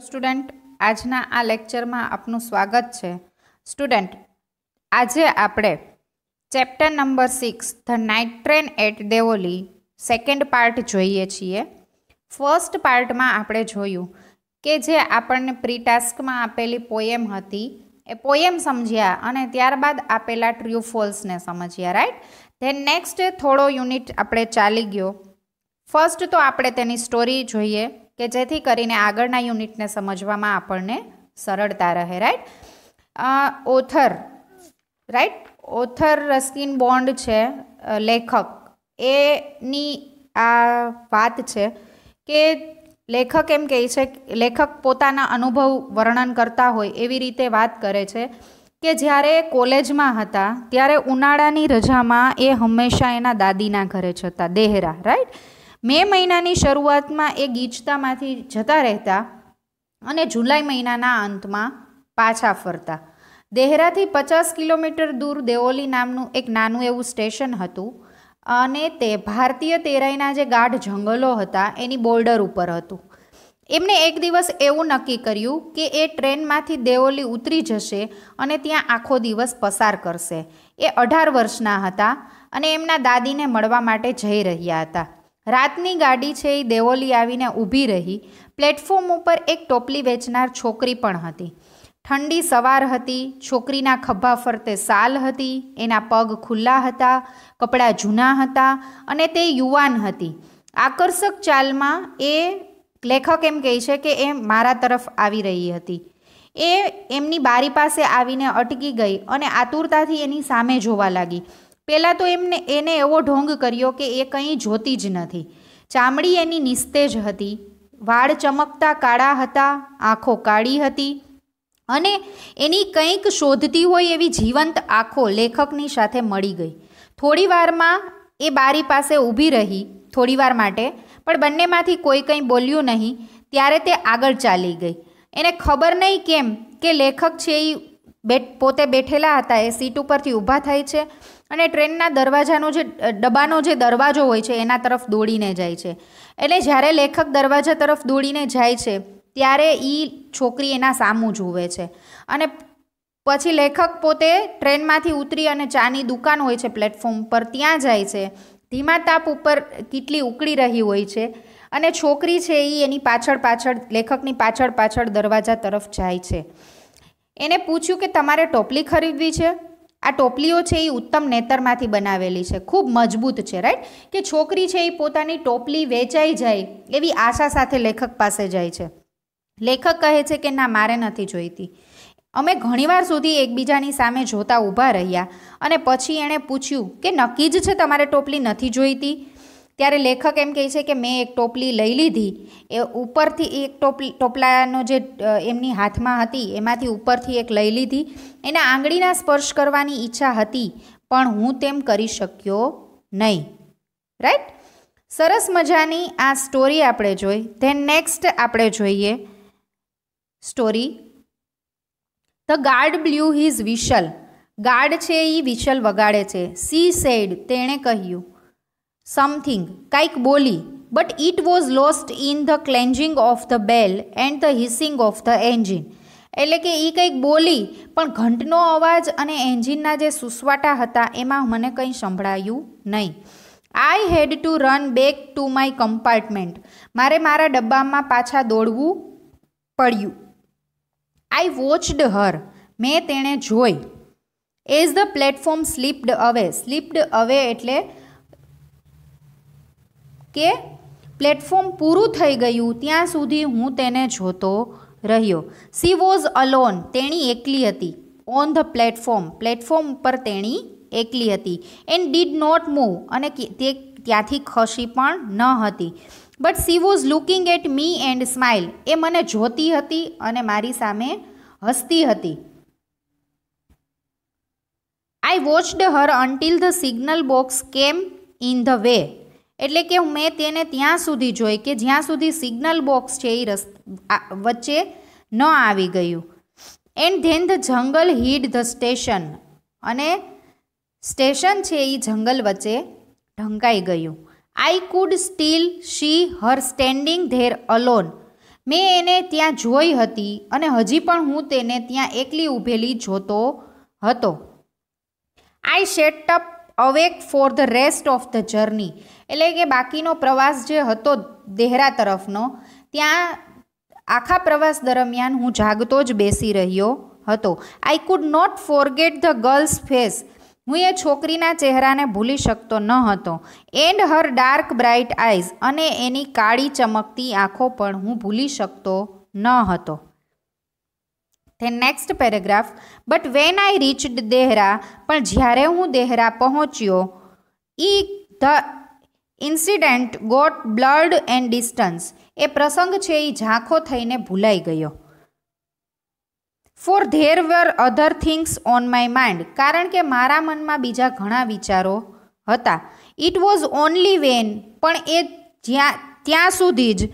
student આજના આ લેક્ચરમાં આપનું સ્વાગત છે સ્ટુડન્ટ આજે આપણે chapter number six the night train at Deoli second part જોઈએ છીએ ફર્સ્ટ પાર્ટમાં આપણે જોયું કે જે આપણને પ્રીટાસ્કમાં આપેલી પોએમ હતી એ પોએમ સમજ્યા અને ત્યારબાદ આપેલા ટ્રુ સમજ્યા રાઈટ ધેન નેક્સ્ટ થોડો યુનિટ આપણે ચાલી ગયો ફર્સ્ટ તો આપણે તેની સ્ટોરી જોઈએ કે જેથી કરીને આગળના યુનિટને સમજવામાં આપણને સરળતા રહે right author right author Ruskin Bond છે લેખક એની આ વાત છે કે લેખક એમ કહે છે લેખક પોતાના અનુભવ વર્ણન કરતા હોય એવી રીતે વાત કરે છે કે જ્યારે કોલેજમાં હતા ત્યારે ઉનાળાની રજામાં એ હંમેશા એના દાદીના ઘરે જતા દેહરા રાઈટ મે મહિનાની શરૂઆતમાં એ ગીચતામાંથી જતા રહેતા અને જુલાઈ મહિનાના અંતમાં પાછા ફરતા દેહરાથી પચાસ કિલોમીટર દૂર દેઓલી નામનું એક નાનું એવું સ્ટેશન હતું અને તે ભારતીય તેરાઈના જે ગાઢ જંગલો હતા એની બોર્ડર ઉપર હતું એમને એક દિવસ એવું નક્કી કર્યું કે એ ટ્રેનમાંથી દેઓલી ઉતરી જશે અને ત્યાં આખો દિવસ પસાર કરશે એ અઢાર વર્ષના હતા અને એમના દાદીને મળવા માટે જઈ રહ્યા હતા રાતની ગાડી છે એ દેવોલી આવીને ઊભી રહી પ્લેટફોર્મ ઉપર એક ટોપલી વેચનાર છોકરી પણ હતી ઠંડી સવાર હતી છોકરીના ખભા ફરતે સાલ હતી એના પગ ખુલ્લા હતા કપડાં જૂના હતા અને તે યુવાન હતી આકર્ષક ચાલમાં એ લેખક એમ કહે છે કે એ મારા તરફ આવી રહી હતી એ એમની બારી પાસે આવીને અટકી ગઈ અને આતુરતાથી એની સામે જોવા લાગી પહેલાં તો એમને એને એવો ઢોંગ કર્યો કે એ કંઈ જોતી જ નથી ચામડી એની નિસ્તેજ હતી વાળ ચમકતા કાળા હતા આંખો કાળી હતી અને એની કંઈક શોધતી હોય એવી જીવંત આંખો લેખકની સાથે મળી ગઈ થોડી વારમાં એ બારી પાસે ઊભી રહી થોડી વાર માટે પણ બંનેમાંથી કોઈ કંઈ બોલ્યું નહીં ત્યારે તે આગળ ચાલી ગઈ એને ખબર નહીં કેમ કે લેખક છે એ બેટ પોતે બેઠેલા હતા એ સીટ ઉપરથી ઊભા થાય છે અને ટ્રેનના દરવાજાનો જે ડબ્બાનો જે દરવાજો હોય છે એના તરફ દોડીને જાય છે એટલે જ્યારે લેખક દરવાજા તરફ દોડીને જાય છે ત્યારે એ છોકરી એના સામું જુએ છે અને પછી લેખક પોતે ટ્રેનમાંથી ઉતરી અને ચાની દુકાન હોય છે પ્લેટફોર્મ પર ત્યાં જાય છે ધીમા તાપ ઉપર કેટલી ઉકળી રહી હોય છે અને છોકરી છે એ એની પાછળ પાછળ લેખકની પાછળ પાછળ દરવાજા તરફ જાય છે એને પૂછ્યું કે તમારે ટોપલી ખરીદવી છે આ ટોપલીઓ છે એ ઉત્તમ નેતરમાંથી બનાવેલી છે ખૂબ મજબૂત છે રાઈટ કે છોકરી છે એ પોતાની ટોપલી વેચાઈ જાય એવી આશા સાથે લેખક પાસે જાય છે લેખક કહે છે કે ના મારે નથી જોઈતી અમે ઘણીવાર સુધી એકબીજાની સામે જોતા ઊભા રહ્યા અને પછી એણે પૂછ્યું કે નક્કી જ છે તમારે ટોપલી નથી જોઈતી ત્યારે લેખક એમ કહે છે કે મેં એક ટોપલી લઈ લીધી એ ઉપરથી એક ટોપલી ટોપલાનો જે એમની હાથમાં હતી એમાંથી ઉપરથી એક લઈ લીધી એના આંગળીના સ્પર્શ કરવાની ઈચ્છા હતી પણ હું તેમ કરી શક્યો નહીં રાઈટ સરસ મજાની આ સ્ટોરી આપણે જોઈ ધેન નેક્સ્ટ આપણે જોઈએ story the guard blew his whistle guard છે એ વિશલ વગાડે છે સી સેડ તેણે કહ્યું સમથિંગ કંઈક બોલી but it was lost in the clanging of the bell and the hissing of the engine એટલે કે એ કંઈક બોલી પણ ઘંટનો અવાજ અને એન્જિનના જે સુસવાટા હતા એમાં મને કંઈ સંભળાયું નહીં I had to run back to my compartment મારે મારા ડબ્બામાં પાછા દોડવું પડ્યું આઈ વોચડ હર મેં તેણે જોઈ as the platform slipped away slipped away એટલે કે પ્લેટફોર્મ પૂરું થઈ ગયું ત્યાં સુધી હું તેને જોતો રહ્યો સી વોઝ અલોન તેણી એકલી હતી ઓન ધ પ્લેટફોર્મ પ્લેટફોર્મ ઉપર તેણી એકલી હતી એન્ડ ડીડ નોટ મૂવ અને તે ત્યાંથી ખસી પણ ન હતી but she was looking at me and smile એ મને જોતી હતી અને મારી સામે હસતી હતી I watched her until the signal box came in the way એટલે કે મેં તેને ત્યાં સુધી જોઈ કે જ્યાં સુધી સિગ્નલ બોક્સ છે એ રસ વચ્ચે ન આવી ગયું and then the jungle hid the station અને સ્ટેશન છે એ જંગલ વચ્ચે ઢંકાઈ ગયું I could still see her standing there alone મેં એને ત્યાં જોઈ હતી અને હજી પણ હું તેને ત્યાં એકલી ઊભેલી જોતો હતો I sat up awake for the rest of the journey એટલે કે બાકીનો પ્રવાસ જે હતો દેહરા તરફનો ત્યાં આખા પ્રવાસ દરમિયાન હું જાગતો જ બેસી રહ્યો હતો I could not forget the girl's face હું એ છોકરીના ચહેરાને ભૂલી શકતો ન હતો and her dark bright eyes અને એની કાળી ચમકતી આંખો પણ હું ભૂલી શકતો ન હતો then next paragraph but when I reached Dehra પણ જ્યારે હું દેહરા પહોંચ્યો ઈ the incident got blurred and distance એ પ્રસંગ છે એ ઝાંખો થઈને ભૂલાઈ ગયો for there were other things on my mind કારણ કે મારા મનમાં બીજા ઘણા વિચારો હતા ઇટ વોઝ ઓનલી વેન પણ એ જ્યાં ત્યાં સુધી જ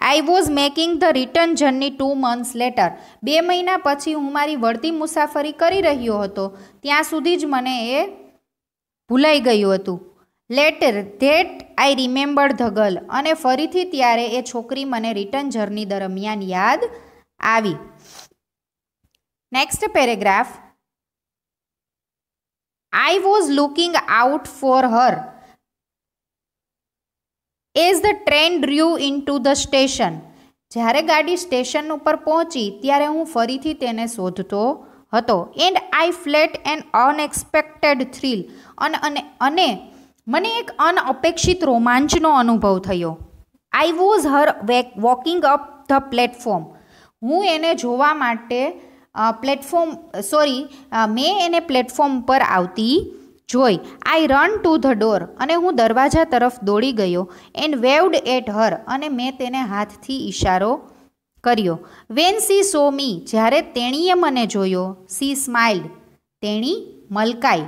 I was making the return journey two months later બે મહિના પછી હું મારી વળતી મુસાફરી કરી રહ્યો હતો ત્યાં સુધી જ મને એ ભૂલાઈ ગયું હતું later that I remember the girl અને ફરીથી ત્યારે એ છોકરી મને રિટર્ન જર્ની દરમિયાન યાદ આવી next paragraph I was looking out for her as the train drew into the station જ્યારે ગાડી સ્ટેશન ઉપર પહોંચી ત્યારે હું ફરીથી તેને શોધતો હતો and I felt an unexpected thrill અને અને અને મને એક અનઅપેક્ષિત રોમાંચનો અનુભવ થયો I was her wake walking up the platform હું એને જોવા માટે પ્લેટફોર્મ સોરી મેં એને પ્લેટફોર્મ પર આવતી જોઈ I run to the door અને હું દરવાજા તરફ દોડી ગયો એન્ડ વેવડ એટ હર અને મેં તેને હાથથી ઇશારો કર્યો વેન સી સો મી જ્યારે તેણીએ મને જોયો સી સ્માઇલ્ડ તેણી મલકાઈ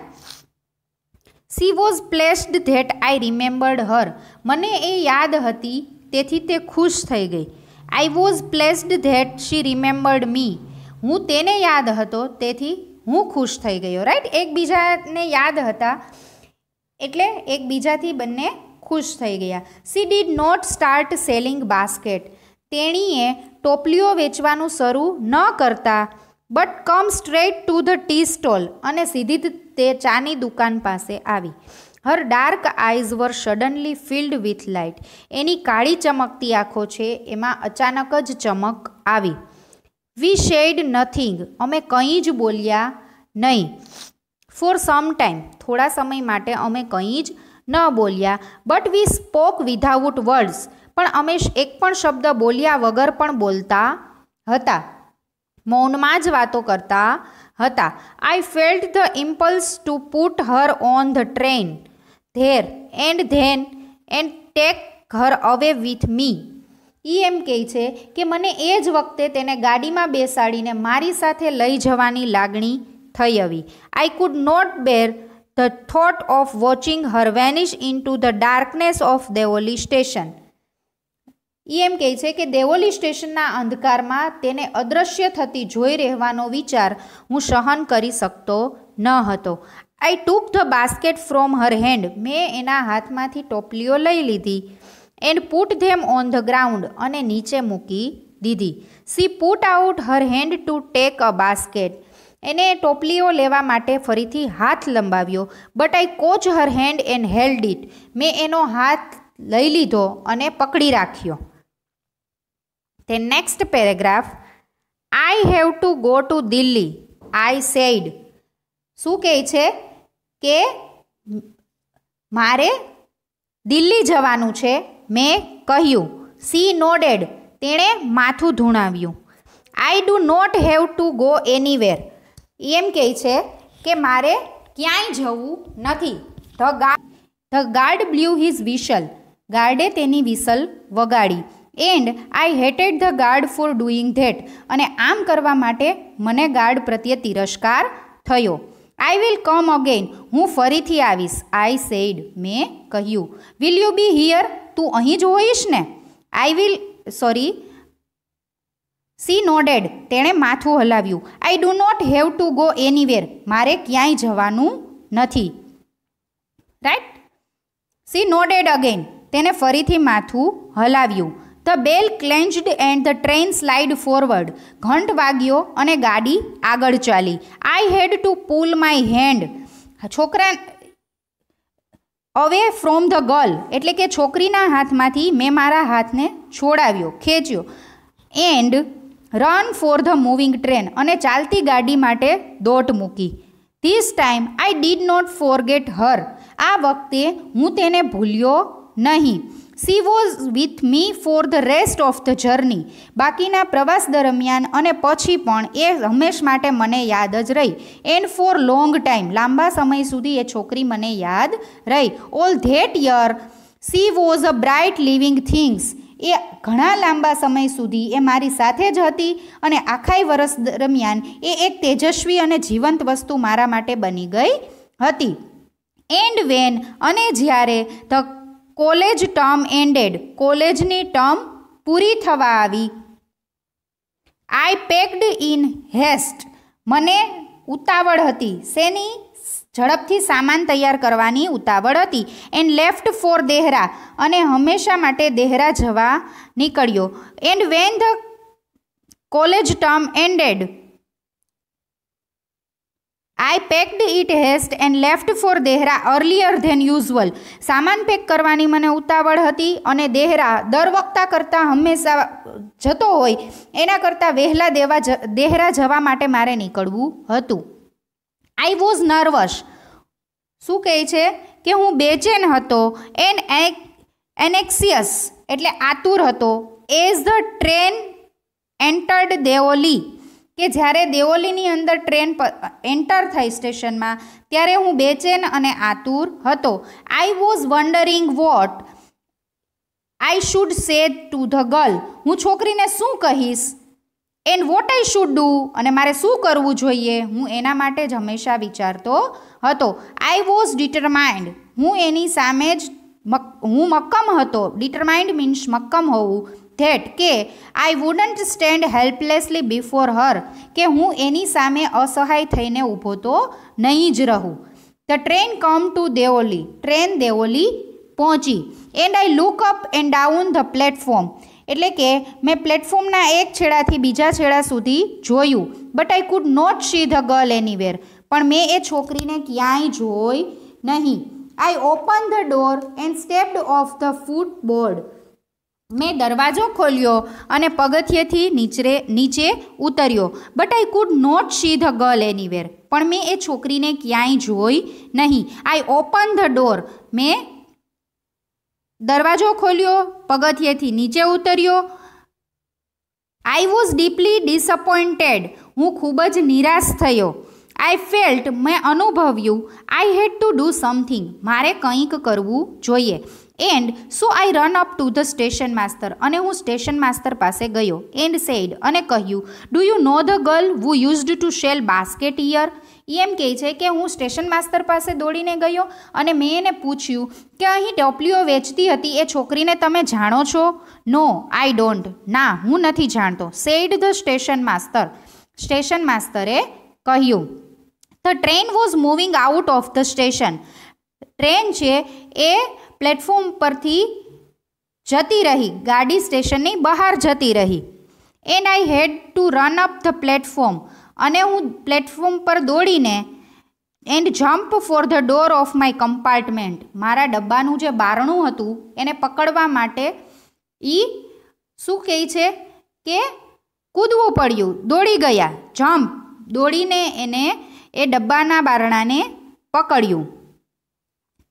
she was pleased that I remembered her મને એ યાદ હતી તેથી તે ખુશ થઈ ગઈ I was pleased that she remembered me હું તેને યાદ હતો તેથી હું ખુશ થઈ ગયો રાઈટ એકબીજાને યાદ હતા એટલે એકબીજાથી બંને ખુશ થઈ ગયા she did not start selling basket તેણીએ ટોપલીઓ વેચવાનું શરૂ ન કરતા but come straight to the tea stall અને સીધી જ તે ચાની દુકાન પાસે આવી her dark eyes were suddenly filled with light એની કાળી ચમકતી આંખો છે એમાં અચાનક જ ચમક આવી વી શેડ નથિંગ અમે કંઈ જ બોલ્યા નહીં ફોર સમ ટાઈમ થોડા સમય માટે અમે કંઈ જ ન બોલ્યા but we spoke without words પણ અમે એક પણ શબ્દ બોલ્યા વગર પણ બોલતા હતા મૌનમાં જ વાતો કરતા હતા I felt the impulse to put her on the train there and then and take her away with મી એ એમ કહે છે કે મને એ જ વખતે તેને ગાડીમાં બેસાડીને મારી સાથે લઈ જવાની લાગણી થઈ આવી I could not bear the thought of watching her vanish into the darkness of Deoli station એ એમ કહે છે કે દેવોલી સ્ટેશનના અંધકારમાં તેને અદૃશ્ય થતી જોઈ રહેવાનો વિચાર હું સહન કરી શકતો ન હતો I took the basket from her hand મેં એના હાથમાંથી ટોપલીઓ લઈ લીધી and put them on the ground અને નીચે મૂકી દીધી she put out her hand to take a basket એને ટોપલીઓ લેવા માટે ફરીથી હાથ લંબાવ્યો but I caught her hand and held it મેં એનો હાથ લઈ લીધો અને પકડી રાખ્યો તે next paragraph I have to go to Delhi I said શું કહે છે કે મારે દિલ્હી જવાનું છે મેં કહ્યું સી નોડેડ તેણે માથું ધૂણાવ્યું I do not have to go anywhere એમ કહે છે કે મારે ક્યાંય જવું નથી the guard the guard blew his whistle ગાર્ડે તેની વિસલ વગાડી and I hated the guard for doing that અને આમ કરવા માટે મને ગાર્ડ પ્રત્યે તિરસ્કાર થયો આઈ વિલ કમ અગેન હું ફરીથી આવીશ આઈ સેડ મેં કહ્યું વિલ યુ બી હિયર તું અહીં જ હોઈશ ને I will sorry she nodded તેણે માથું હલાવ્યું I do not have to go anywhere મારે ક્યાંય જવાનું નથી રાઈટ સી નોડેડ અગેન તેણે ફરીથી માથું હલાવ્યું the bell clanged and the train slide forward ઘંટ વાગ્યો અને ગાડી આગળ ચાલી I had to pull my hand છોકરા અવે ફ્રોમ ધ ગર્લ એટલે કે છોકરીના હાથમાંથી મેં મારા હાથને છોડાવ્યો ખેંચ્યો and run for the moving train અને ચાલતી ગાડી માટે દોટ મૂકી this time I did not forget her આ વખતે હું તેને ભૂલ્યો નહીં she was with me for the rest of the journey બાકીના પ્રવાસ દરમિયાન અને પછી પણ એ હંમેશ માટે મને યાદ જ રહી એન્ડ ફોર લોંગ ટાઈમ લાંબા સમય સુધી એ છોકરી મને યાદ રહી all that year she was a bright living things એ ઘણા લાંબા સમય સુધી એ મારી સાથે જ હતી અને આખાય વર્ષ દરમિયાન એ એક તેજસ્વી અને જીવંત વસ્તુ મારા માટે બની ગઈ હતી એન્ડ વેન અને જ્યારે ધ કોલેજ ટર્મ એન્ડેડ કોલેજની ટર્મ પૂરી થવા આવી આઈ પેક્ડ ઇન હેસ્ટ મને ઉતાવળ હતી શેની ઝડપથી સામાન તૈયાર કરવાની ઉતાવળ હતી એન્ડ લેફ્ટ ફોર દેહરા અને હંમેશા માટે દેહરા જવા નીકળ્યો and when the college term ended I packed it haste and left for Dehra earlier than usual સામાન પેક કરવાની મને ઉતાવળ હતી અને દેહરા દર વખતા કરતાં હંમેશા જતો હોય એના કરતાં વહેલા દેવા દેહરા જવા માટે મારે નીકળવું હતું આઈ વોઝ નર્વસ શું કહે છે કે હું બેચેન હતો એન એનેક્સિયસ એટલે આતુર હતો as the train entered Deoli કે જ્યારે દેવોલીની અંદર ટ્રેન એન્ટર થઈ સ્ટેશનમાં ત્યારે હું બેચેન અને આતુર હતો I was wondering what I should say to the girl હું છોકરીને શું કહીશ and what I should do અને મારે શું કરવું જોઈએ હું એના માટે જ હંમેશા વિચારતો હતો આઈ વોઝ ડિટરમાઇન્ડ હું એની સામે જ હું મક્કમ હતો ડિટરમાઇન્ડ મીન્સ મક્કમ હોવું ધેટ કે I wouldn't stand helplessly before her કે હું એની સામે અસહાય થઈને ઊભો તો નહીં જ રહું the train come to Deoli train Deoli પહોંચી and I look up and down the platform એટલે કે મેં પ્લેટફોર્મના એક છેડાથી બીજા છેડા સુધી જોયું but I could not see the girl anywhere પણ મેં એ છોકરીને ક્યાંય જોઈ નહીં I open the door and stepped off the footboard મેં દરવાજો ખોલ્યો અને પગથિયેથી નીચરે નીચે ઉતર્યો but I could not see the girl anywhere પણ મેં એ છોકરીને ક્યાંય જોઈ નહીં આઈ ઓપન ધ ડોર મેં દરવાજો ખોલ્યો પગથિયેથી નીચે ઉતર્યો આઈ વોઝ ડીપલી ડિસઅપોઇન્ટેડ હું ખૂબ જ નિરાશ થયો આઈ ફેલ્ટ મેં અનુભવ્યું I had to do something મારે કંઈક કરવું જોઈએ and so I run up to the station master અને હું સ્ટેશન માસ્તર પાસે ગયો એન્ડ સેડ અને કહ્યું do you know the girl who used to sell basket here એમ કહે છે કે હું સ્ટેશન માસ્તર પાસે દોડીને ગયો અને મેં એને પૂછ્યું કે અહીં ટોપલીઓ વેચતી હતી એ છોકરીને તમે જાણો છો નો આઈ ડોન્ટ ના હું નથી જાણતો said the station master station માસ્તરે કહ્યું the train was moving out of the station train છે એ પ્લેટફોર્મ પરથી જતી રહી ગાડી સ્ટેશનની બહાર જતી રહી and I had to run up the platform અને હું પ્લેટફોર્મ પર દોડીને and jump for the door of my compartment મારા ડબ્બાનું જે બારણું હતું એને પકડવા માટે એ શું કહે છે કે કૂદવું પડ્યું દોડી ગયા જમ્પ દોડીને એને એ ડબ્બાના બારણાને પકડ્યું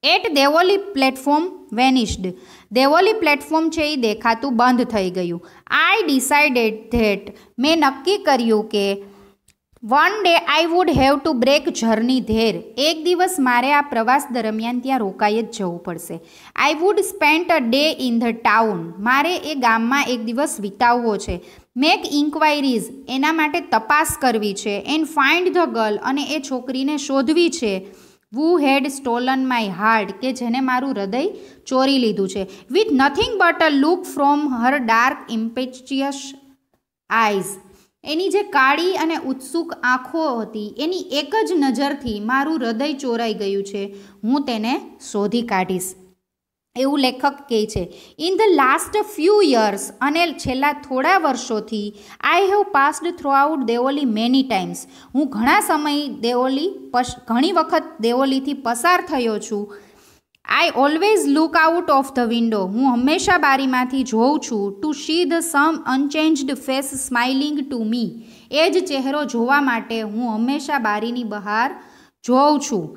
at Deoli platform vanished Deoli platform છે એ દેખાતું બંધ થઈ ગયું આઈ ડિસાઇડેડ ધેટ મેં નક્કી કર્યું કે one day I would have to break journey there એક દિવસ મારે આ પ્રવાસ દરમિયાન ત્યાં રોકાઈ જ જવું પડશે I would spend a day in the town મારે એ ગામમાં એક દિવસ વિતાવવો છે મેક ઇન્ક્વાયરીઝ એના માટે તપાસ કરવી છે એન્ડ ફાઇન્ડ ધ ગર્લ અને એ છોકરીને શોધવી છે who had stolen my heart કે જેને મારું હૃદય ચોરી લીધું છે with nothing but a look from her dark ઇમ્પેચિયસ આઈઝ એની જે કાળી અને ઉત્સુક આંખો હતી એની એક જ નજરથી મારું હૃદય ચોરાઈ ગયું છે હું તેને શોધી કાઢીશ એવું લેખક કહે છે in the last few years અને છેલ્લા થોડા વર્ષોથી I have passed through out Deoli many times હું ઘણા સમય દેઓલી ઘણી વખત દેઓલીથી પસાર થયો છું I always look out of the window હું હંમેશા બારીમાંથી જોઉં છું to see the same unchanged face smiling to me એ જ ચહેરો જોવા માટે હું હંમેશા બારીની બહાર જોઉં છું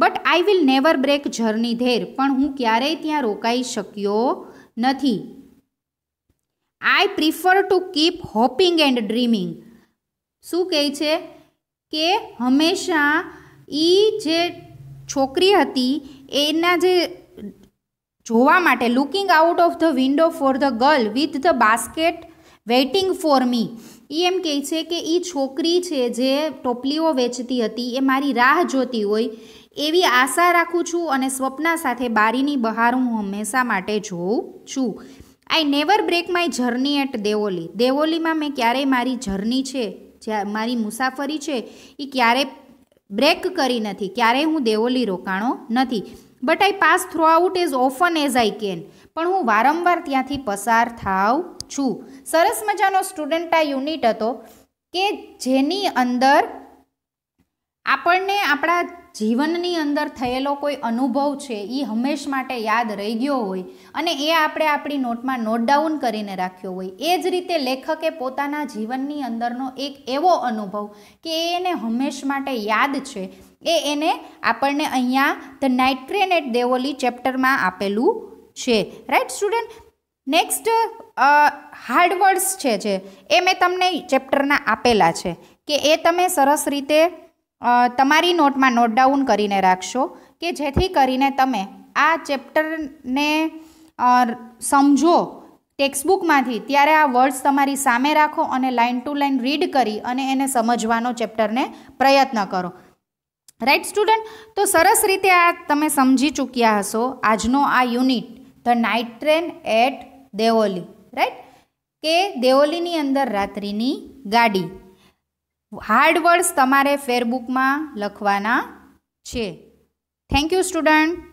but I will never break journey there પણ હું ક્યારેય ત્યાં રોકાઈ શક્યો નથી I prefer to keep hoping and dreaming શું કહે છે કે હંમેશા એ જે છોકરી હતી એના જે જોવા માટે looking out of the window for the girl with the basket waiting for me એ એમ કહે છે કે એ છોકરી છે જે ટોપલીઓ વેચતી હતી એ મારી રાહ જોતી હોય એવી આશા રાખું છું અને સ્વપ્ના સાથે બારીની બહાર હું હંમેશા માટે જોઉં છું I never break my journey at Deoli દેવોલીમાં મેં ક્યારેય મારી જર્ની છે જ્યાં મારી મુસાફરી છે એ ક્યારેય બ્રેક કરી નથી ક્યારેય હું દેવોલી રોકાણો નથી but I pass through out as often as I can પણ હું વારંવાર ત્યાંથી પસાર થાવ છું સરસ મજાનો સ્ટુડન્ટ આ યુનિટ હતો કે જેની અંદર આપણને આપણા જીવનની અંદર થયેલો કોઈ અનુભવ છે એ હંમેશ માટે યાદ રહી ગયો હોય અને એ આપણે આપણી નોટમાં નોટ ડાઉન કરીને રાખ્યો હોય એ જ રીતે લેખકે પોતાના જીવનની અંદરનો એક એવો અનુભવ કે એ એને હંમેશ માટે યાદ છે એ એને આપણને અહીંયા ધ નાઇટ એટ દેવોલી ચેપ્ટરમાં આપેલું છે રાઈટ સ્ટુડન્ટ નેક્સ્ટ હાર્ડ છે જે એ મેં તમને ચેપ્ટરના આપેલા છે કે એ તમે સરસ રીતે તમારી નોટમાં નોટ ડાઉન કરીને રાખશો કે જેથી કરીને તમે આ ચેપ્ટરને સમજો ટેક્સ્ટબુકમાંથી ત્યારે આ વર્ડ્સ તમારી સામે રાખો અને લાઇન ટુ લાઇન રીડ કરી અને એને સમજવાનો ચેપ્ટરને પ્રયત્ન કરો રાઈટ સ્ટુડન્ટ તો સરસ રીતે આ તમે સમજી ચૂક્યા હશો આજનો આ unit the night train at Deoli right કે દેવોલીની અંદર રાત્રિની ગાડી હાર્ડ વર્ડ્સ તમારે ફેરબુકમાં લખવાના છે થેન્ક યુ સ્ટુડન્ટ